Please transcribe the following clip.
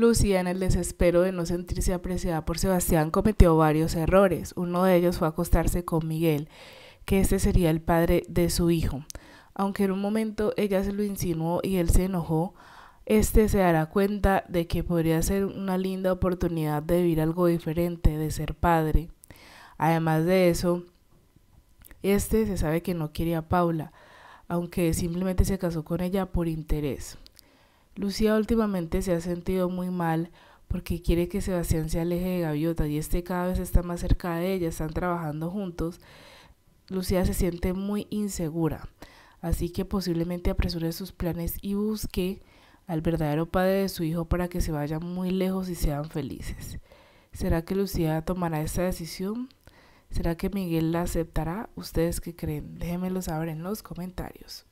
Lucía, en el desespero de no sentirse apreciada por Sebastián, cometió varios errores. Uno de ellos fue acostarse con Miguel, que este sería el padre de su hijo. Aunque en un momento ella se lo insinuó y él se enojó, este se dará cuenta de que podría ser una linda oportunidad de vivir algo diferente, de ser padre. Además de eso, este se sabe que no quería a Paula, aunque simplemente se casó con ella por interés. Lucía últimamente se ha sentido muy mal porque quiere que Sebastián se aleje de Gaviota y este cada vez está más cerca de ella, están trabajando juntos. Lucía se siente muy insegura, así que posiblemente apresure sus planes y busque al verdadero padre de su hijo para que se vayan muy lejos y sean felices. ¿Será que Lucía tomará esta decisión? ¿Será que Miguel la aceptará? ¿Ustedes qué creen? Déjenmelo saber en los comentarios.